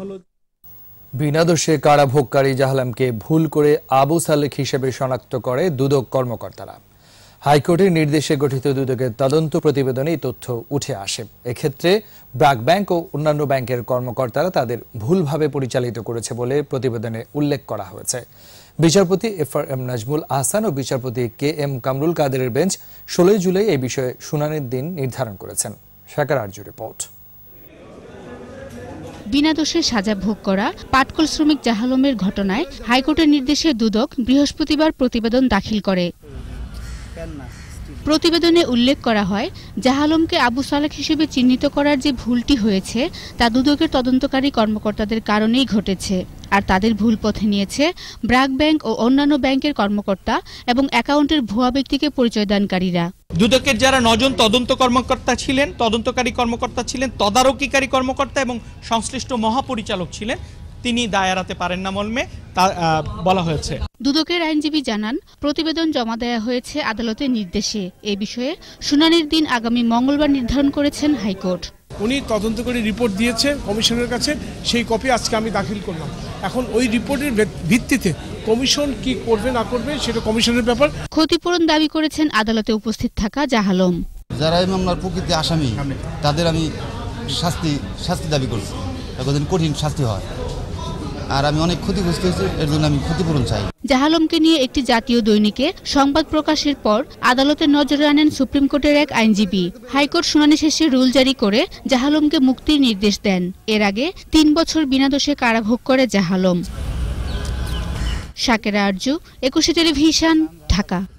হলো বিনা দোষে কারাভোগকারী জাহালামকে ভুল করে আবু সালেক হিসেবে শনাক্ত করে দুদক কর্মকর্তারা হাইকোর্টের নির্দেশে গঠিত দুদকের তদন্ত প্রতিবেদনে এই তথ্য উঠে আসে এক্ষেত্রে ব্র্যাক ব্যাংক ও অন্যান্য ব্যাংকের কর্মকর্তারা তাদের ভুলভাবে পরিচালিত করেছে বলে প্রতিবেদনে উল্লেখ করা হয়েছে বিচারপতি F R M Nazmul Ahsan ও বিচারপতি কে এম কামরুল কাদেরের বেঞ্চ ষোলোই জুলাই এই বিষয়ে শুনানির দিন নির্ধারণ করেছেন সাকার আর্য রিপোর্ট বিনা দোষে সাজা ভোগ করা পাটকল শ্রমিক জাহালমের ঘটনায় হাইকোর্টের নির্দেশে দুদক বৃহস্পতিবার প্রতিবেদন দাখিল করে প্রতিবেদনে উল্লেখ করা হয় জাহালমকে আবু সালেক হিসেবে চিহ্নিত করার যে ভুলটি হয়েছে তা দুদকের তদন্তকারী কর্মকর্তাদের কারণেই ঘটেছে আর তাদের ভুল পথে নিয়েছে ব্রাক ব্যাংক ও অন্যান্য ব্যাংকের কর্মকর্তা এবং অ্যাকাউন্টের ভুয়া ব্যক্তিকে পরিচয় দানকারীরা দুদকের যারা নজন তদন্ত কর্মকর্তা ছিলেন তদন্তকারী কর্মকর্তা ছিলেন তদারকিকারী কর্মকর্তা এবং সংশ্লিষ্ট মহাপরিচালক ছিলেন তিনি দায় পারেন না মর্মে তা বলা হয়েছে দুদকের আইনজীবী জানান প্রতিবেদন জমা দেওয়া হয়েছে আদালতের নির্দেশে এ বিষয়ে শুনানির দিন আগামী মঙ্গলবার নির্ধারণ করেছেন হাইকোর্ট উনি তদন্ত করে রিপোর্ট দিয়েছে কমিশনের কাছে সেই কপি আজকে আমি দাখিল করলাম এখন ওই রিপোর্টের ভিত্তিতে কমিশন কি করবে না করবে সেটা কমিশনের ব্যাপার ক্ষতিপূরণ দাবি করেছেন আদালতে উপস্থিত থাকা জাহালম যারা এই মামলার প্রকৃতি আসামি তাদের আমি শাস্তি শাস্তি দাবি করছি কদিন কঠিন শাস্তি হয় আর আমি অনেক ক্ষতিগ্রস্ত হয়েছি এর জন্য আমি ক্ষতিপূরণ চাই জাহালমকে নিয়ে একটি জাতীয় দৈনিকে সংবাদ প্রকাশের পর আদালতের নজরে আনেন সুপ্রিম কোর্টের এক আইনজীবী হাইকোর্ট শুনানি শেষে রুল জারি করে জাহালমকে মুক্তির নির্দেশ দেন এর আগে তিন বছর বিনা দোষে কারাভোগ করে জাহালম শাকেরা আরজু একুশে টেলিভিশন ঢাকা